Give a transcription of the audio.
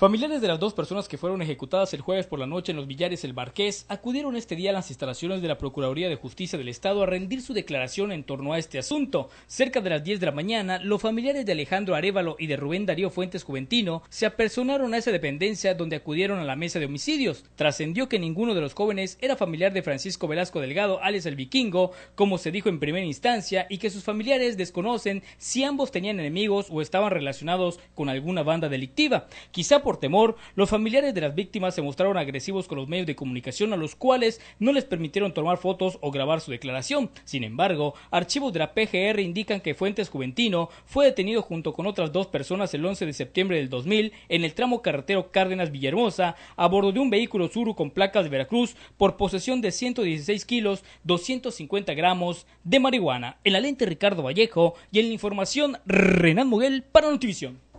Familiares de las dos personas que fueron ejecutadas el jueves por la noche en los Villares El Barqués acudieron este día a las instalaciones de la Procuraduría de Justicia del Estado a rendir su declaración en torno a este asunto. Cerca de las 10 de la mañana, los familiares de Alejandro Arevalo y de Rubén Darío Fuentes Juventino se apersonaron a esa dependencia donde acudieron a la mesa de homicidios. Trascendió que ninguno de los jóvenes era familiar de Francisco Velasco Delgado, alias el Vikingo, como se dijo en primera instancia, y que sus familiares desconocen si ambos tenían enemigos o estaban relacionados con alguna banda delictiva. Quizá por por temor, los familiares de las víctimas se mostraron agresivos con los medios de comunicación a los cuales no les permitieron tomar fotos o grabar su declaración. Sin embargo, archivos de la PGR indican que Fuentes Juventino fue detenido junto con otras dos personas el 11 de septiembre del 2000 en el tramo carretero Cárdenas Villahermosa a bordo de un vehículo Suru con placas de Veracruz por posesión de 116 kilos 250 gramos de marihuana. En la lente Ricardo Vallejo y en la información Renan Muguel para Notivisión.